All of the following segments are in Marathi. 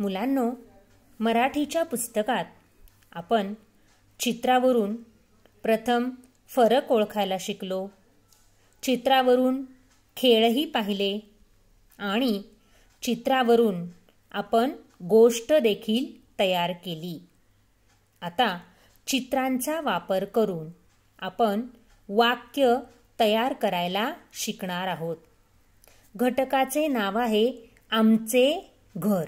मुलांनो मराठीच्या पुस्तकात आपण चित्रावरून प्रथम फरक ओळखायला शिकलो चित्रावरून खेळही पाहिले आणि चित्रावरून आपण गोष्ट देखील तयार केली आता चित्रांचा वापर करून आपण वाक्य तयार करायला शिकणार आहोत घटकाचे नाव आहे आमचे घर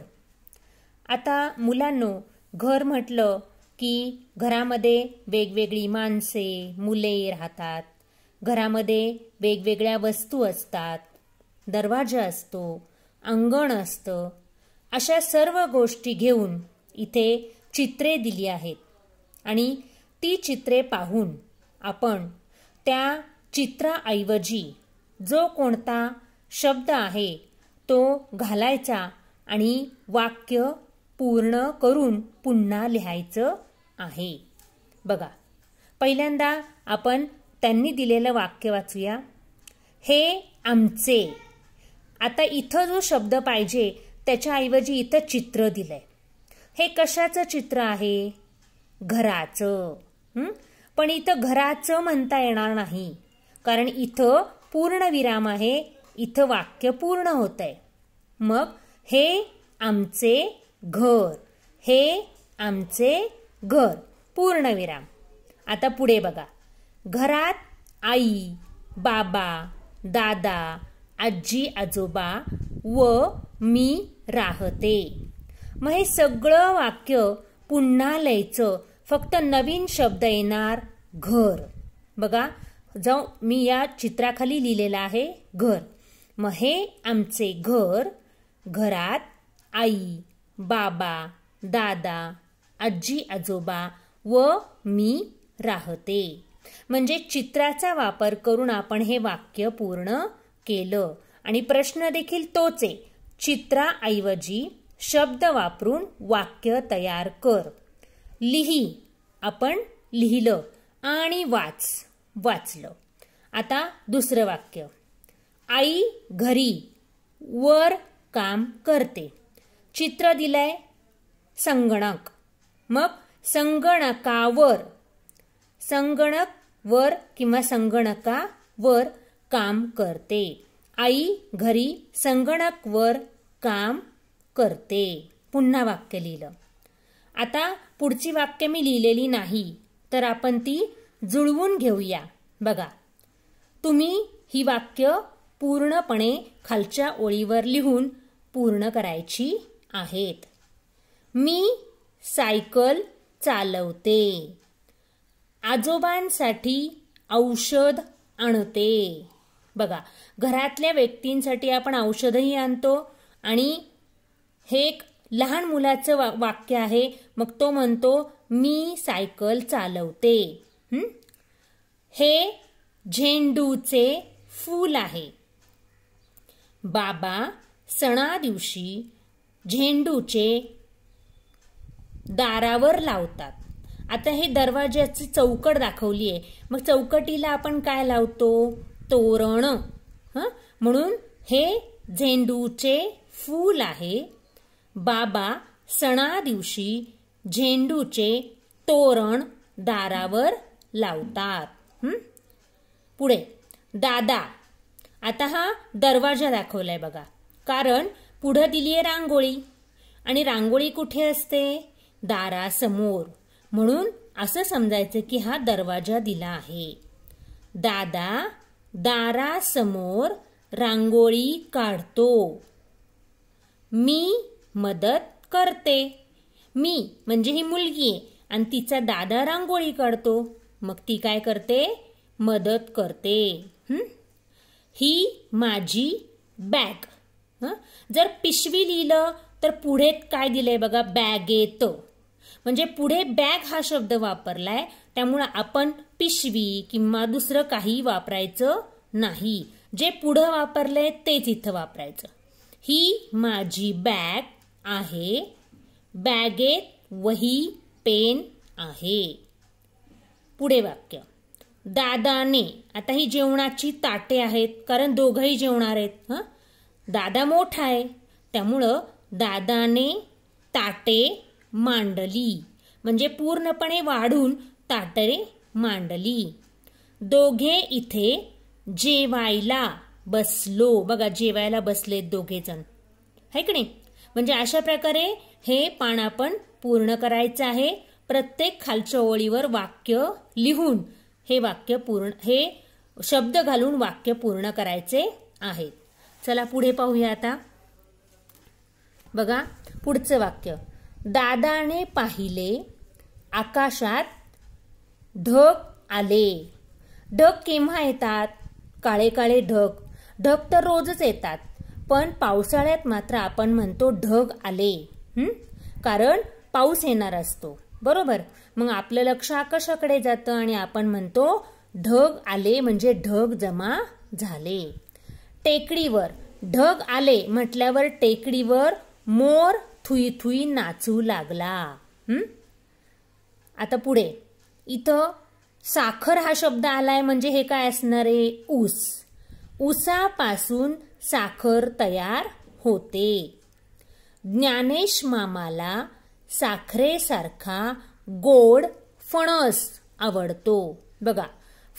आता मुलांनो घर म्हटलं की घरामध्ये वेगवेगळी माणसे मुले राहतात घरामध्ये वेगवेगळ्या वस्तू असतात दरवाजा असतो अंगण असतं अशा सर्व गोष्टी घेऊन इथे चित्रे दिली आहेत आणि ती चित्रे पाहून आपण त्या चित्राऐवजी जो कोणता शब्द आहे तो घालायचा आणि वाक्य पूर्ण करून पुन्हा लिहायचं आहे बघा पहिल्यांदा आपण त्यांनी दिलेलं वाक्य वाचूया हे आमचे आता इथं जो शब्द पाहिजे त्याच्याऐवजी इथं चित्र दिलं हे कशाचं चित्र आहे घराचं पण इथं घराचं म्हणता येणार नाही कारण इथं पूर्ण विराम आहे इथं वाक्य पूर्ण होत आहे मग हे आमचे घर हे आमचे घर पूर्णविराम आता पुढे बघा घरात आई बाबा दादा आजी आजोबा व मी राहते मग हे सगळं वाक्य पुन्हा लिहायचं फक्त नवीन शब्द येणार घर बघा जाऊ मी या चित्राखाली लिहिलेलं आहे घर मग हे आमचे घर घरात आई बाबा दादा आजी आजोबा व मी राहते म्हणजे चित्राचा वापर करून आपण हे वाक्य पूर्ण केलं आणि प्रश्न देखील तोच आहे चित्राऐवजी शब्द वापरून वाक्य तयार कर लिही आपण लिहिलं आणि वाच वाचलं आता दुसरं वाक्य आई घरी वर काम करते चित्र दिलंय संगणक मग संगणकावर संगणक वर किंवा संगणकावर काम करते आई घरी संगणकवर काम करते पुन्हा वाक्य लिहिलं आता पुढची वाक्य मी लिहिलेली नाही तर आपण ती जुळवून घेऊया बघा तुम्ही ही वाक्य पूर्णपणे खालच्या ओळीवर लिहून पूर्ण करायची आहेत मी सायकल चालवते आजोबांसाठी औषध आणते बघा घरातल्या व्यक्तींसाठी आपण औषधही आणतो आणि हे एक लहान मुलाचं वा वाक्य आहे मग तो म्हणतो मी सायकल चालवते हे झेंडूचे फूल आहे बाबा सणा दिवशी झेंडूचे दारावर लावतात आता हे दरवाज्याची चौकट दाखवली आहे मग चौकटीला आपण काय लावतो तोरण म्हणून हे झेंडूचे फूल आहे बाबा सणा दिवशी झेंडूचे तोरण दारावर लावतात पुढे दादा आता हा दरवाजा दाखवलाय बघा कारण पुढं दिली आहे रांगोळी आणि रांगोळी कुठे असते दारासमोर म्हणून असं समजायचं की हा दरवाजा दिला आहे दादा दारासमोर रांगोळी काढतो मी मदत करते मी म्हणजे ही मुलगी आहे आणि तिचा दादा रांगोळी काढतो मग ती काय करते मदत करते ही माझी बॅग जर पिशवी लिहिलं तर पुढे काय दिलंय बघा बॅगेत म्हणजे पुढे बॅग हा शब्द वापरलाय त्यामुळं आपण पिशवी किंवा दुसरं काही वापरायचं नाही जे पुढं वापरलंय तेच इथं वापरायचं ही माझी बॅग आहे बॅगेत वही पेन आहे पुढे वाक्य दादाने आता ही जेवणाची ताटे आहेत कारण दोघही जेवणार आहेत हा दादा मोठा आहे त्यामुळं दादाने ताटे मांडली म्हणजे पूर्णपणे वाढून ताटरे मांडली दोघे इथे जेवायला बसलो बघा जेवायला बसलेत दोघेजण है की नाही म्हणजे अशा प्रकारे हे पान आपण पूर्ण करायचं आहे प्रत्येक खालच्या ओळीवर वाक्य लिहून हे वाक्य पूर्ण हे शब्द घालून वाक्य पूर्ण करायचे आहेत चला पुढे पाहूया आता बघा पुढचं वाक्य दादाने पाहिले आकाशात ढग आले ढग केव्हा येतात काळे काळे ढग ढग तर रोजच येतात पण पावसाळ्यात मात्र आपण म्हणतो ढग आले कारण पाऊस येणार असतो बरोबर मग आपलं लक्ष आकाशाकडे जातं आणि आपण म्हणतो ढग आले म्हणजे ढग जमा झाले टेकडीवर ढग आले म्हटल्यावर टेकडीवर मोर थुई थुई नाचू लागला आता पुढे इथं साखर हा शब्द आलाय म्हणजे हे काय असणार आहे ऊस ऊसापासून साखर तयार होते ज्ञानेश मामाला साखरेसारखा गोड फणस आवडतो बघा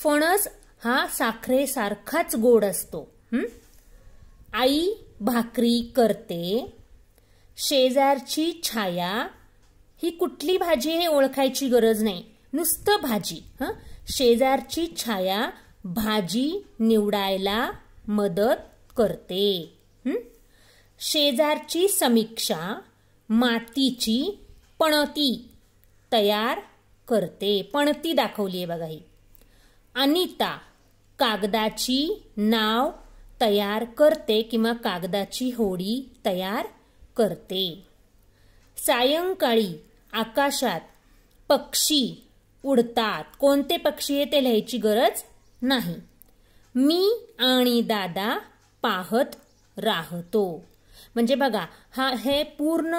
फणस हा साखरेसारखाच गोड असतो आई भाकरी करते शेजारची छाया ही कुठली भाजी हे ओळखायची गरज नाही नुसतं भाजी ह शेजारची छाया भाजी निवडायला मदत करते हं? शेजारची समीक्षा मातीची पणती तयार करते पणती दाखवली आहे बघा ही अनिता कागदाची नाव तयार करते किंवा कागदाची होडी तयार करते सायंकाळी आकाशात पक्षी उडतात कोणते पक्षी आहे ते लिहायची गरज नाही मी आणि दादा पाहत राहतो म्हणजे बघा हा हे पूर्ण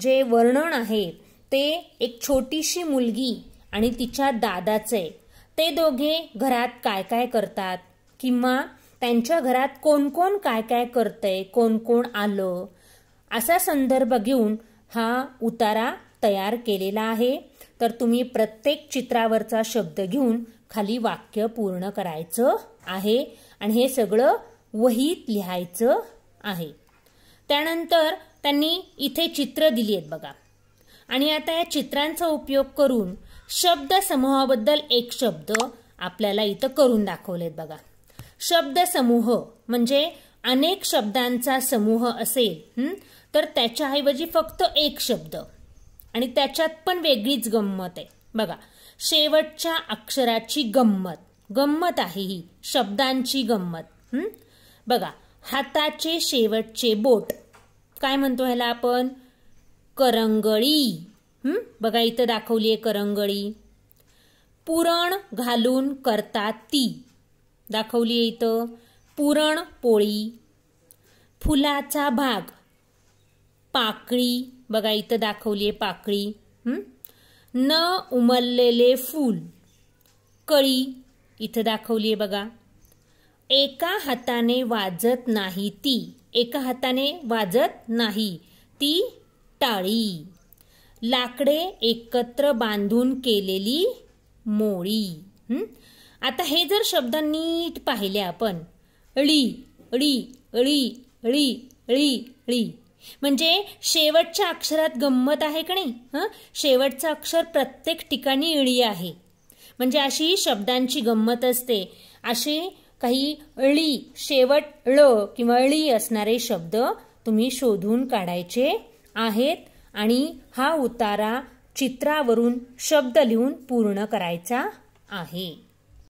जे वर्णन आहे ते एक छोटीशी मुलगी आणि तिच्या दादाचे ते दोघे घरात काय काय करतात किंवा त्यांच्या घरात कोण कोण काय काय करतंय कोण कोण आलं असा संदर्भ घेऊन हा उतारा तयार केलेला आहे तर तुम्ही प्रत्येक चित्रावरचा शब्द घेऊन खाली वाक्य पूर्ण करायचं आहे आणि हे सगळं वहीत लिहायचं आहे त्यानंतर त्यांनी इथे चित्र दिली आहेत बघा आणि आता या चित्रांचा उपयोग करून शब्द समूहाबद्दल एक शब्द आपल्याला इथं करून दाखवलेत बघा शब्दसमूह म्हणजे अनेक शब्दांचा समूह असेल तर त्याच्याऐवजी फक्त एक शब्द आणि त्याच्यात पण वेगळीच गंमत आहे बघा शेवटच्या अक्षराची गंमत गंमत आहे ही शब्दांची गंमत बघा हाताचे शेवटचे बोट काय म्हणतो ह्याला आपण करंगळी बघा इथं दाखवली आहे करंगळी पुरण घालून करतात ती दाखवली आहे इथं पुरणपोळी फुलाचा भाग पाकळी बघा इथं दाखवली आहे पाकळी न उमललेले फूल कळी इथं दाखवली आहे बघा एका हाताने वाजत नाही ती एका हाताने वाजत नाही ती टाळी लाकडे एकत्र बांधून केलेली मोळी आता हे जर शब्द नीट पाहिले आपण ळी ळी ळी ळी ळी ळी म्हणजे शेवटच्या अक्षरात गंमत आहे का नाही हं शेवटचं अक्षर प्रत्येक ठिकाणी इळी आहे म्हणजे अशी शब्दांची गंमत असते असे काही अळी शेवट ळ किंवा अळी असणारे शब्द तुम्ही शोधून काढायचे आहेत आणि हा उतारा चित्रावरून शब्द लिहून पूर्ण करायचा आहे